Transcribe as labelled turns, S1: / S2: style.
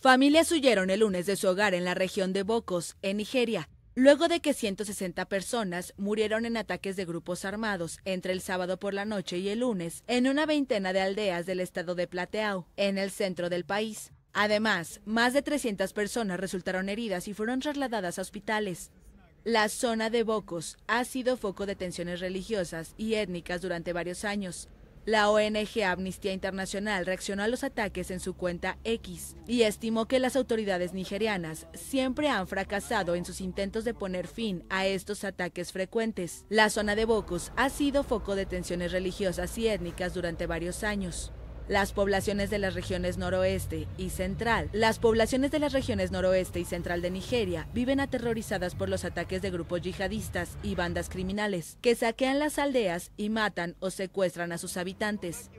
S1: Familias huyeron el lunes de su hogar en la región de Bocos, en Nigeria, luego de que 160 personas murieron en ataques de grupos armados entre el sábado por la noche y el lunes en una veintena de aldeas del estado de Plateau, en el centro del país. Además, más de 300 personas resultaron heridas y fueron trasladadas a hospitales. La zona de Bocos ha sido foco de tensiones religiosas y étnicas durante varios años. La ONG Amnistía Internacional reaccionó a los ataques en su cuenta X y estimó que las autoridades nigerianas siempre han fracasado en sus intentos de poner fin a estos ataques frecuentes. La zona de Bocos ha sido foco de tensiones religiosas y étnicas durante varios años las poblaciones de las regiones noroeste y central. Las poblaciones de las regiones noroeste y central de Nigeria viven aterrorizadas por los ataques de grupos yihadistas y bandas criminales que saquean las aldeas y matan o secuestran a sus habitantes.